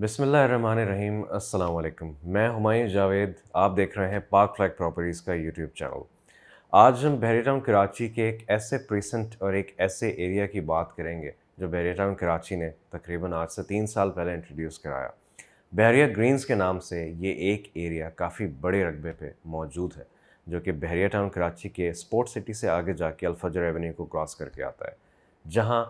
बिसमीम अल्लाम मैं हमायूं जावेद आप देख रहे हैं पाक फ्लैग प्रॉपर्टीज़ का यूट्यूब चैनल आज हम बहरी टाउन कराची के एक ऐसे प्रीसेंट और एक ऐसे एरिया की बात करेंगे जो बहरी टाउन कराची ने तकरीबन आज से तीन साल पहले इंट्रोड्यूस कराया बहरिया ग्रीन्स के नाम से ये एक एरिया काफ़ी बड़े रकबे पे मौजूद है जो कि बहरिया टाउन कराची के स्पोर्ट सिटी से आगे जाके अल्फजर एवेन्यू को क्रॉस करके आता है जहाँ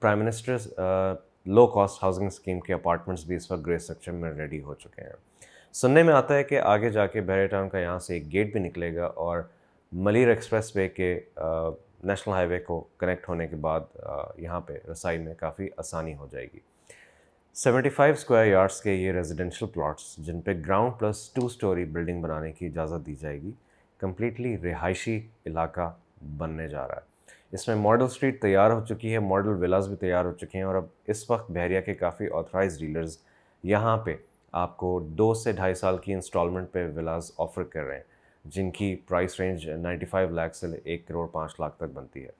prime minister low cost housing scheme के अपार्टमेंट्स भी इस वक्त ग्रे स्ट्रक्चर में रेडी हो चुके हैं सुनने में आता है कि आगे जाके बहरिया टाउन का यहाँ से एक गेट भी निकलेगा और मलिर एक्सप्रेस वे के नेशनल हाईवे को कनेक्ट होने के बाद यहाँ पे रसाई में काफ़ी आसानी हो जाएगी 75 स्क्वायर यार्ड्स के ये रेजिडेंशियल प्लॉट्स जिन पे ground plus two storey building बनाने की इजाज़त दी जाएगी कम्प्लीटली रिहायशी इलाका बनने जा रहा है इसमें मॉडल स्ट्रीट तैयार हो चुकी है मॉडल विलाज भी तैयार हो चुके हैं और अब इस वक्त बहरिया के काफ़ी ऑथराइज डीलर्स यहाँ पे आपको दो से ढाई साल की इंस्टॉलमेंट पे विलाज ऑफर कर रहे हैं जिनकी प्राइस रेंज 95 लाख से एक करोड़ पाँच लाख तक बनती है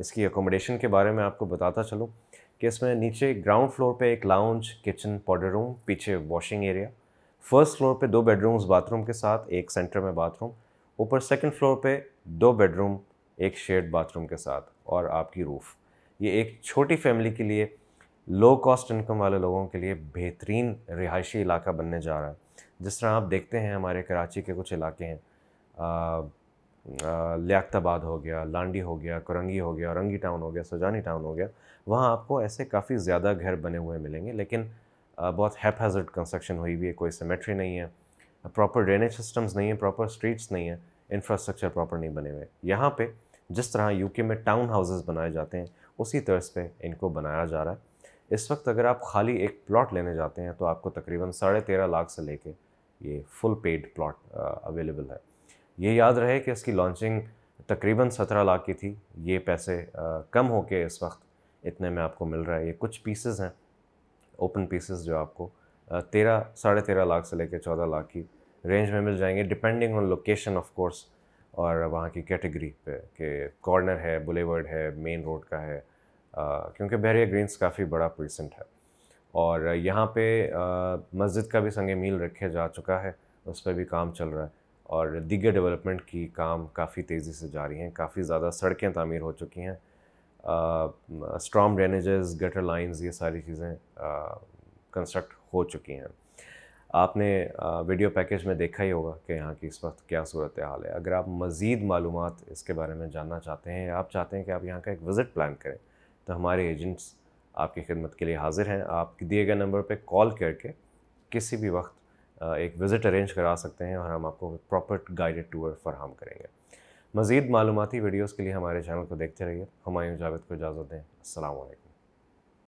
इसकी एकोमोडेशन के बारे में आपको बताता चलूँ कि इसमें नीचे ग्राउंड फ्लोर पर एक लाउंज किचन पाउडर रूम पीछे वॉशिंग एरिया फर्स्ट फ्लोर पर दो बेडरूम्स बाथरूम के साथ एक सेंटर में बाथरूम ऊपर सेकंड फ्लोर पे दो बेडरूम एक शेड बाथरूम के साथ और आपकी रूफ़ ये एक छोटी फैमिली के लिए लो कॉस्ट इनकम वाले लोगों के लिए बेहतरीन रिहायशी इलाका बनने जा रहा है जिस तरह आप देखते हैं हमारे कराची के कुछ इलाके हैं लियाताबाद हो गया लांडी हो गया कुरंगी हो गया औरंगी टाउन हो गया सजानी टाउन हो गया वहाँ आपको ऐसे काफ़ी ज़्यादा घर बने हुए मिलेंगे लेकिन आ, बहुत हैप कंस्ट्रक्शन हुई हुई है कोई सेमेट्री नहीं है प्रॉपर ड्रेनेज सिस्टम्स नहीं है प्रॉपर स्ट्रीट्स नहीं है इंफ्रास्ट्रक्चर प्रॉपर नहीं बने हुए यहाँ पे जिस तरह यूके में टाउन हाउसेस बनाए जाते हैं उसी तर्ज पे इनको बनाया जा रहा है इस वक्त अगर आप खाली एक प्लॉट लेने जाते हैं तो आपको तकरीबन साढ़े तेरह लाख से लेके ये फुल पेड प्लॉट अवेलेबल है ये याद रहे कि इसकी लॉन्चिंग तकरीबन सत्रह लाख की थी ये पैसे आ, कम के इस वक्त इतने में आपको मिल रहा है ये कुछ पीसेज हैं ओपन पीसेज जो आपको तेरह साढ़े तेरह लाख से लेकर चौदह लाख की रेंज में मिल जाएंगे depending on location of course और वहाँ की कैटेगरी पे कि कॉर्नर है बुलेवर्ड है मेन रोड का है क्योंकि बहरिया ग्रीन्स काफ़ी बड़ा प्रीसेंट है और यहाँ पे मस्जिद का भी संगे मील रखे जा चुका है उस पर भी काम चल रहा है और दीगर डेवलपमेंट की काम काफ़ी तेज़ी से जारी हैं काफ़ी ज़्यादा सड़कें तमीर हो चुकी हैं स्ट्रॉम ड्रेनेजेस गटर लाइंस ये सारी चीज़ें कंस्ट्रक्ट हो चुकी हैं आपने वीडियो पैकेज में देखा ही होगा कि यहाँ की इस वक्त क्या सूरत हाल है अगर आप मज़ीद मालूम इसके बारे में जानना चाहते हैं आप चाहते हैं कि आप यहाँ का एक विज़िट प्लान करें तो हमारे एजेंट्स आपकी खिदमत के लिए हाज़िर हैं आप दिए गए नंबर पर कॉल करके किसी भी वक्त एक विज़िट अरेंज करा सकते हैं और हम आपको प्रॉपर गाइडेड टूर फरहम करेंगे मज़ीद मालूमती वीडियोज़ के लिए हमारे चैनल को देखते रहिए हमारे जावेद को इजाज़त दें अलैक्